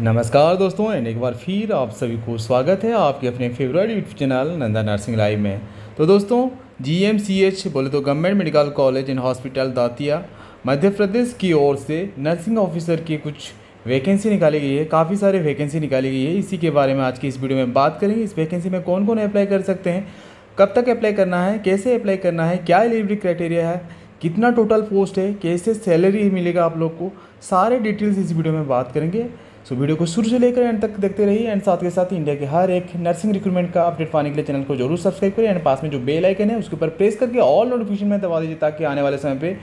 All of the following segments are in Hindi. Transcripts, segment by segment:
नमस्कार दोस्तों एंड एक बार फिर आप सभी को स्वागत है आपके अपने favourite YouTube channel Nanda nursing live में तो दोस्तों जीएमसीएच बोले तो government medical college and hospital Datia Madhya Pradesh की ओर से नर्सिंग ऑफिसर की कुछ वैकेंसी निकाली गई है काफ़ी सारे वैकेंसी निकाली गई है इसी के बारे में आज की इस वीडियो में बात करेंगे इस वैकेंसी में कौन कौन अप्लाई कर सकते हैं कब तक अप्लाई करना है कैसे अप्लाई करना है क्या एलिजिबिलिटी क्राइटेरिया है कितना टोटल पोस्ट है कैसे सैलरी मिलेगा आप लोग को सारे डिटेल्स इस वीडियो में बात करेंगे सो वीडियो को शुरू से लेकर एंड तक देखते रहिए एंड साथ के साथ इंडिया के हर एक नर्सिंग रिक्रूटमेंट का अपडेट पाने के लिए चैनल को जरूर सब्सक्राइब करें एंड पास में जो बेल आइकन है उसके ऊपर प्रेस करके ऑल नोटिफिकेशन में दबा दीजिए ताकि आने वाले समय पर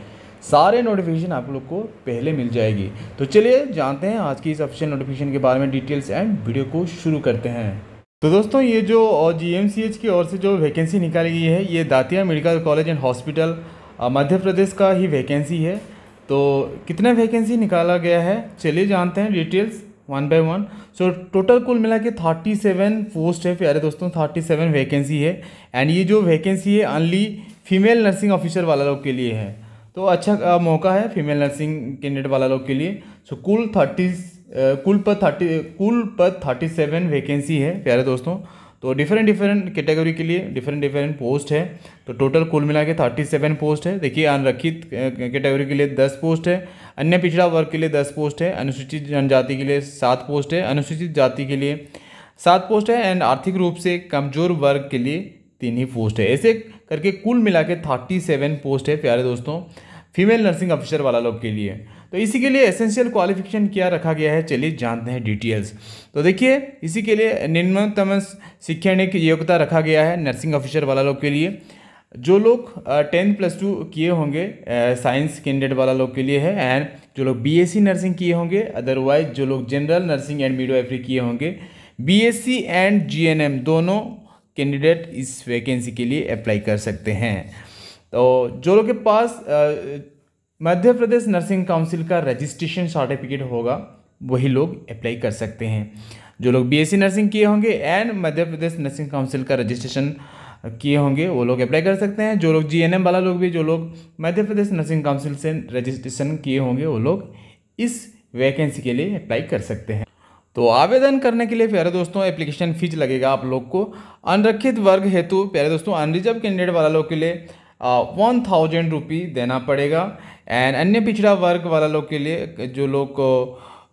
सारे नोटिफिकेशन आप लोग को पहले मिल जाएगी तो चलिए जानते हैं आज की इस ऑफिशियल नोटिफिकेशन के बारे में डिटेल्स एंड वीडियो को शुरू करते हैं तो दोस्तों ये जो जी एम सी एच की ओर से जो वैकेंसी निकाली गई है ये Datia medical college and hospital Madhya Pradesh का ही वैकेंसी है तो कितना वैकेंसी निकाला गया है चलिए जानते हैं details one by one so total कुल मिला के थर्टी सेवन पोस्ट है प्यारे दोस्तों थर्टी सेवन वैकेंसी है एंड ये जो वैकेंसी है अनली फीमेल नर्सिंग ऑफिसर वाला लोग के लिए है तो अच्छा मौका है फीमेल नर्सिंग कैंडिडेट वाला लोग के लिए सो so, कुल थर्टी कुल पर थर्टी कुल पर थर्टी सेवन वैकेंसी है प्यारे दोस्तों तो डिफरेंट डिफरेंट कैटेगरी के लिए डिफरेंट डिफरेंट पोस्ट है तो टोटल कुल मिला के थर्टी सेवन पोस्ट है देखिए अनरक्षित कैटेगरी के लिए दस पोस्ट है अन्य पिछड़ा वर्ग के लिए दस पोस्ट है अनुसूचित जनजाति के लिए सात पोस्ट है अनुसूचित जाति के लिए सात पोस्ट है एंड आर्थिक रूप से कमजोर वर्ग के लिए तीन ही पोस्ट है ऐसे करके कुल मिला के थर्टी सेवन पोस्ट है प्यारे दोस्तों फीमेल नर्सिंग ऑफिसर वाला लोग के लिए तो इसी के लिए एसेंशियल क्वालिफिकेशन क्या रखा गया है चलिए जानते हैं डिटेल्स तो देखिए इसी के लिए निम्नतम शिक्षणिक योग्यता रखा गया है नर्सिंग ऑफिसर वाला लोग के लिए जो लोग टेंथ प्लस टू किए होंगे साइंस कैंडिडेट वाला लोग के लिए है एंड जो लोग बीएससी नर्सिंग किए होंगे अदरवाइज जो लोग जनरल नर्सिंग एंड मिडवाइफरी किए होंगे बीएससी एंड जीएनएम दोनों कैंडिडेट इस वैकेंसी के लिए अप्लाई कर सकते हैं तो जो लोग के पास मध्य प्रदेश नर्सिंग काउंसिल का रजिस्ट्रेशन सर्टिफिकेट होगा वही लोग अप्लाई कर सकते हैं जो लोग बीएससी नर्सिंग किए होंगे and Madhya Pradesh nursing council का रजिस्ट्रेशन किए होंगे वो लोग अप्लाई कर सकते हैं जो लोग जीएनएम वाला लोग भी जो लोग मध्य प्रदेश नर्सिंग काउंसिल से रजिस्ट्रेशन किए होंगे वो लोग इस वैकेंसी के लिए अप्लाई कर सकते हैं तो आवेदन करने के लिए प्यारे दोस्तों एप्लीकेशन फीस लगेगा आप लोग को अनरक्षित वर्ग हेतु प्यारे दोस्तों अनरिजर्व कैंडिडेट वाला लोग के लिए वन थाउजेंड रुपी देना पड़ेगा एंड अन्य पिछड़ा वर्ग वाला लोग के लिए जो लोग को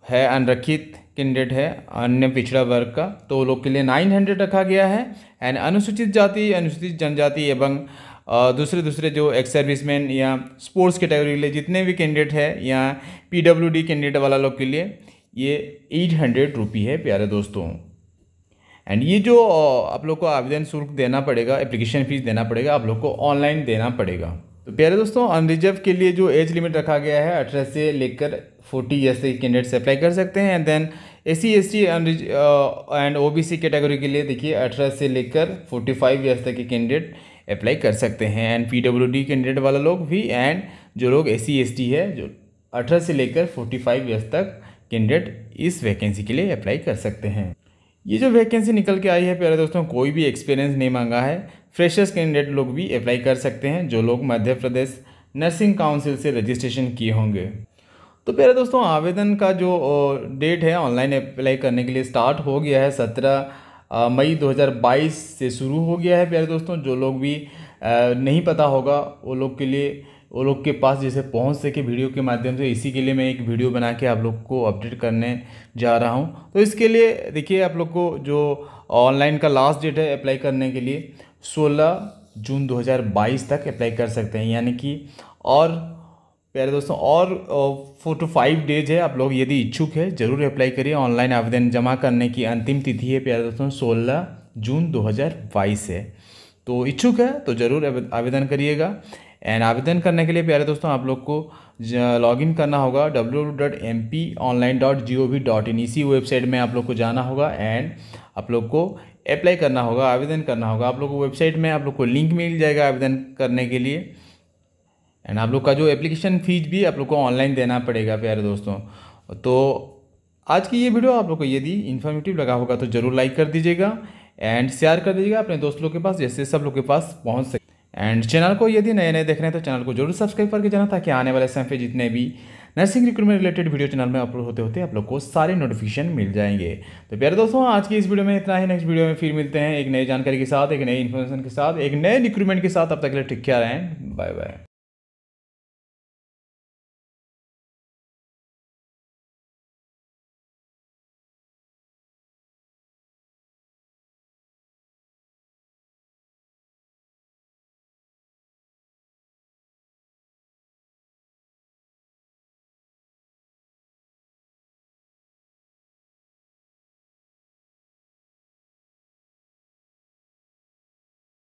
है अनरक्षित कैंडिडेट है अन्य पिछड़ा वर्ग का तो लोग के लिए नाइन हंड्रेड रखा गया है एंड अनुसूचित जाति अनुसूचित जनजाति एवं दूसरे दूसरे जो एक्स सर्विसमैन या स्पोर्ट्स कैटेगरी के लिए जितने भी कैंडिडेट है या पी डब्ल्यू डी कैंडिडेट वाला लोग के लिए ये एट हंड्रेड रुपी है प्यारे दोस्तों एंड ये जो आप लोग को आवेदन शुल्क देना पड़ेगा एप्लीकेशन फ़ीस देना पड़ेगा आप लोग को ऑनलाइन देना पड़ेगा तो प्यारे दोस्तों अनरिजर्व के लिए जो एज लिमिट रखा गया है अठारह से लेकर फोर्टी ईयर्स तक कैंडिडेट्स अप्लाई कर सकते हैं and then S C S T and O B C category के लिए देखिए अठारह से लेकर फोर्टी फाइव ईयर्स तक के कैंडिडेट अप्लाई कर सकते हैं and P W D candidate वाला लोग भी एंड जो लोग एस सी एस टी है जो अठारह से लेकर फोर्टी फाइव ईयर्स तक कैंडिडेट इस वैकेंसी के लिए अप्लाई कर सकते हैं ये जो वैकेंसी निकल के आई है प्यारे दोस्तों कोई भी एक्सपीरियंस नहीं मांगा है फ्रेशर्स कैंडिडेट लोग भी अप्लाई कर सकते हैं जो लोग मध्य प्रदेश नर्सिंग काउंसिल से रजिस्ट्रेशन किए होंगे तो प्यारे दोस्तों आवेदन का जो डेट है ऑनलाइन अप्लाई करने के लिए स्टार्ट हो गया है सत्रह मई 2022 से शुरू हो गया है प्यारे दोस्तों जो लोग भी नहीं पता होगा वो लोग के लिए वो लोग के पास जैसे पहुंच सके वीडियो के माध्यम से इसी के लिए मैं एक वीडियो बना के आप लोग को अपडेट करने जा रहा हूं तो इसके लिए देखिए आप लोग को जो ऑनलाइन का लास्ट डेट है अप्लाई करने के लिए 16 जून 2022 तक अप्लाई कर सकते हैं यानी कि और प्यारे दोस्तों और फोर टू फाइव डेज है आप लोग यदि इच्छुक है ज़रूर अप्लाई करिए ऑनलाइन आवेदन जमा करने की अंतिम तिथि है प्यारे दोस्तों 16 जून 2022 है तो इच्छुक है तो ज़रूर आवेदन करिएगा एंड आवेदन करने के लिए प्यारे दोस्तों आप लोग को लॉगिन करना होगा W dot M P online dot G O V dot in इसी वेबसाइट में आप लोग को जाना होगा एंड आप लोग को अप्लाई करना होगा आवेदन करना होगा आप लोग को वेबसाइट में आप लोग को लिंक मिल जाएगा आवेदन करने के लिए एंड आप लोग का जो एप्लीकेशन फ़ीस भी आप लोग को ऑनलाइन देना पड़ेगा प्यारे दोस्तों तो आज की ये वीडियो आप लोग को यदि इन्फॉर्मेटिव लगा होगा तो ज़रूर लाइक कर दीजिएगा एंड शेयर कर दीजिएगा अपने दोस्तों के पास जैसे सब लोग के पास पहुँच सके एंड चैनल को यदि नए नए देख रहे हैं तो चैनल को जरूर सब्सक्राइब करके जाना ताकि आने वाले समय पे जितने भी nursing recruitment related video channel में अपलोड होते होते आप लोग को सारे नोटिफिकेशन मिल जाएंगे तो प्यारे दोस्तों आज की इस वीडियो में इतना ही नेक्स्ट वीडियो में फिर मिलते हैं एक नई जानकारी के साथ एक नई इन्फॉर्मेशन के साथ एक नए रिक्रूटमेंट के साथ अब तक के लिए ठीक क्या रहें बाय बाय